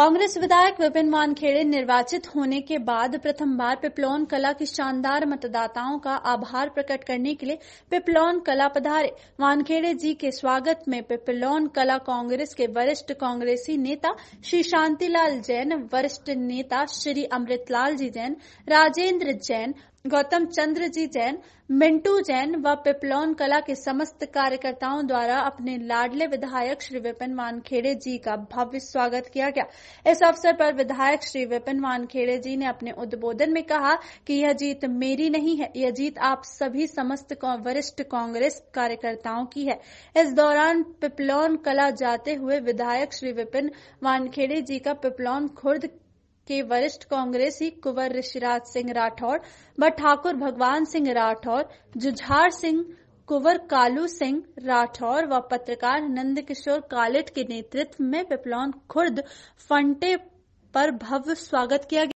कांग्रेस विधायक विपिन वानखेड़े निर्वाचित होने के बाद प्रथम बार पिपलौन कला के शानदार मतदाताओं का आभार प्रकट करने के लिए पिपलौन कला पधारे वानखेड़े जी के स्वागत में पिपलौन कला कांग्रेस के वरिष्ठ कांग्रेसी नेता श्री शांतिलाल जैन वरिष्ठ नेता श्री अमृतलाल जी जैन राजेंद्र जैन गौतम चंद्र जी जैन मिंटू जैन व पिपलौन कला के समस्त कार्यकर्ताओं द्वारा अपने लाडले विधायक श्री विपिन वानखेड़े जी का भव्य स्वागत किया गया इस अवसर पर विधायक श्री विपिन वानखेड़े जी ने अपने उद्बोधन में कहा कि यह जीत मेरी नहीं है यह जीत आप सभी समस्त वरिष्ठ कांग्रेस कार्यकर्ताओं की है इस दौरान पिपलौन कला जाते हुए विधायक श्री विपिन वानखेड़े जी का पिपलौन खुर्द के वरिष्ठ कांग्रेसी कुंवर ऋषिराज सिंह राठौर व ठाकुर भगवान सिंह राठौर जुझार सिंह कुंवर कालू सिंह राठौर व पत्रकार नंद किशोर के नेतृत्व में पिपलौन खुर्द फंटे पर भव्य स्वागत किया गया